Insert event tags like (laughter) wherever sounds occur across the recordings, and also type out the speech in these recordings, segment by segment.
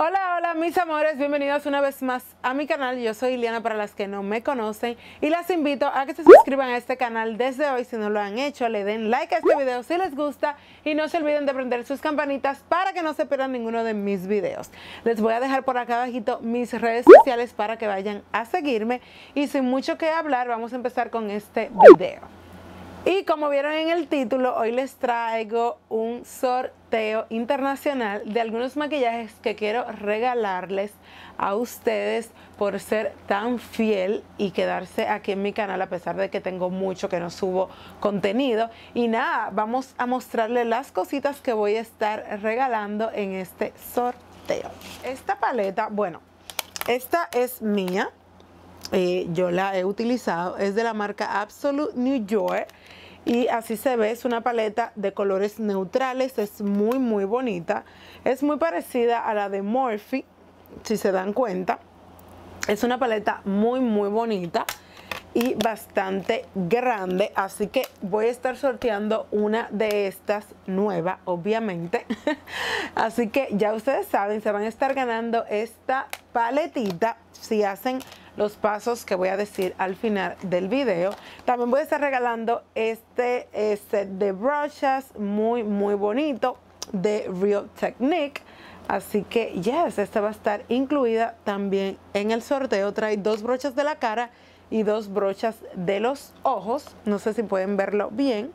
Hola, hola mis amores, bienvenidos una vez más a mi canal. Yo soy Liliana para las que no me conocen y las invito a que se suscriban a este canal desde hoy si no lo han hecho, le den like a este video si les gusta y no se olviden de prender sus campanitas para que no se pierdan ninguno de mis videos. Les voy a dejar por acá abajito mis redes sociales para que vayan a seguirme y sin mucho que hablar vamos a empezar con este video. Y como vieron en el título, hoy les traigo un sorteo internacional de algunos maquillajes que quiero regalarles a ustedes por ser tan fiel y quedarse aquí en mi canal a pesar de que tengo mucho que no subo contenido. Y nada, vamos a mostrarles las cositas que voy a estar regalando en este sorteo. Esta paleta, bueno, esta es mía. Eh, yo la he utilizado, es de la marca Absolute New York y así se ve, es una paleta de colores neutrales, es muy muy bonita, es muy parecida a la de Morphe, si se dan cuenta, es una paleta muy muy bonita y bastante grande, así que voy a estar sorteando una de estas nueva, obviamente. (laughs) así que ya ustedes saben, se van a estar ganando esta paletita si hacen los pasos que voy a decir al final del video. También voy a estar regalando este, eh, set de brochas muy, muy bonito de Real Technique. Así que, yes, esta va a estar incluida también en el sorteo. Trae dos brochas de la cara y dos brochas de los ojos. No sé si pueden verlo bien.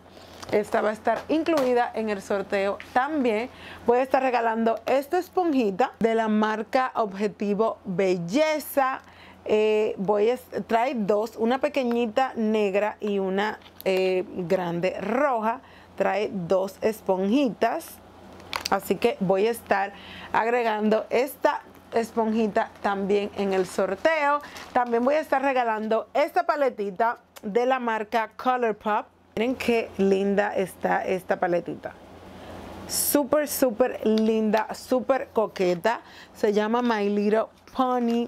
Esta va a estar incluida en el sorteo también. Voy a estar regalando esta esponjita de la marca Objetivo Belleza. Eh, trae dos, una pequeñita negra y una eh, grande roja. Trae dos esponjitas. Así que voy a estar agregando esta esponjita también en el sorteo. También voy a estar regalando esta paletita de la marca Colourpop. Miren qué linda está esta paletita. Súper, súper linda, súper coqueta. Se llama My Little Pony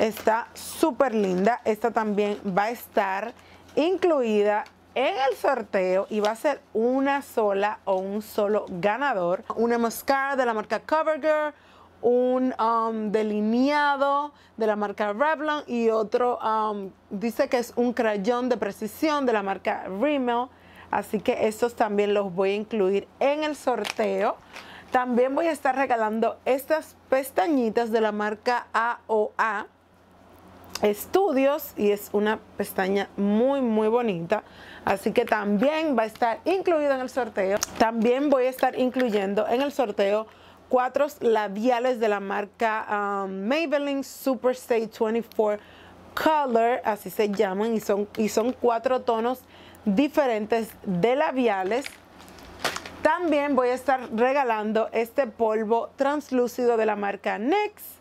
Está súper linda. Esta también va a estar incluida en el sorteo y va a ser una sola o un solo ganador. Una mascara de la marca CoverGirl, un um, delineado de la marca Revlon y otro, um, dice que es un crayón de precisión de la marca Rimmel. Así que estos también los voy a incluir en el sorteo. También voy a estar regalando estas pestañitas de la marca AOA estudios y es una pestaña muy muy bonita así que también va a estar incluido en el sorteo también voy a estar incluyendo en el sorteo cuatro labiales de la marca um, Maybelline Super Stay 24 Color así se llaman y son, y son cuatro tonos diferentes de labiales también voy a estar regalando este polvo translúcido de la marca Next.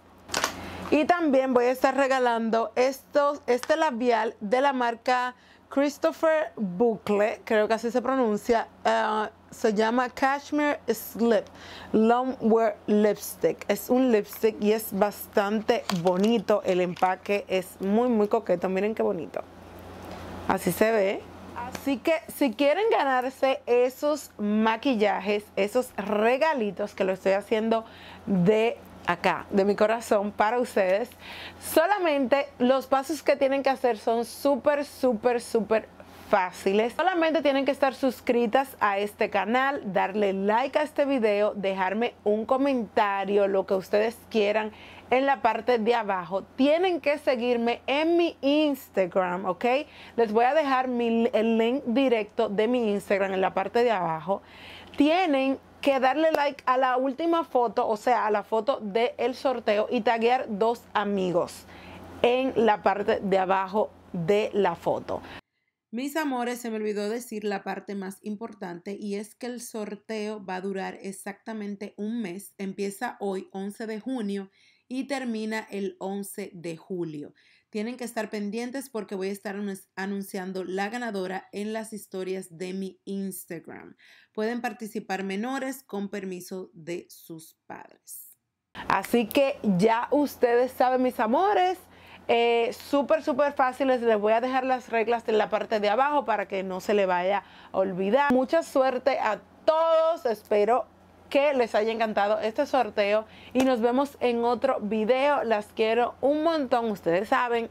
Y también voy a estar regalando estos, este labial de la marca Christopher Bucle, creo que así se pronuncia, ah, se llama Cashmere Slip Long Lipstick. Es un lipstick y es bastante bonito. El empaque es muy, muy coqueto. Miren qué bonito. Así se ve. Así que si quieren ganarse esos maquillajes, esos regalitos que lo estoy haciendo de acá de mi corazón para ustedes. Solamente los pasos que tienen que hacer son súper, súper, súper fáciles. Solamente tienen que estar suscritas a este canal, darle like a este video, dejarme un comentario, lo que ustedes quieran en la parte de abajo. Tienen que seguirme en mi Instagram, ¿ok? Les voy a dejar el link directo de mi Instagram en la parte de abajo. Tienen que darle like a la última foto, o sea, a la foto del sorteo y taguear dos amigos en la parte de abajo de la foto. Mis amores, se me olvidó decir la parte más importante y es que el sorteo va a durar exactamente un mes. Empieza hoy, 11 de junio, y termina el 11 de julio. Tienen que estar pendientes porque voy a estar anunciando la ganadora en las historias de mi Instagram. Pueden participar menores con permiso de sus padres. Así que ya ustedes saben, mis amores. Eh, súper, súper fáciles. Les voy a dejar las reglas en la parte de abajo para que no se le vaya a olvidar. Mucha suerte a todos. Espero que les haya encantado este sorteo y nos vemos en otro video. Las quiero un montón, ustedes saben.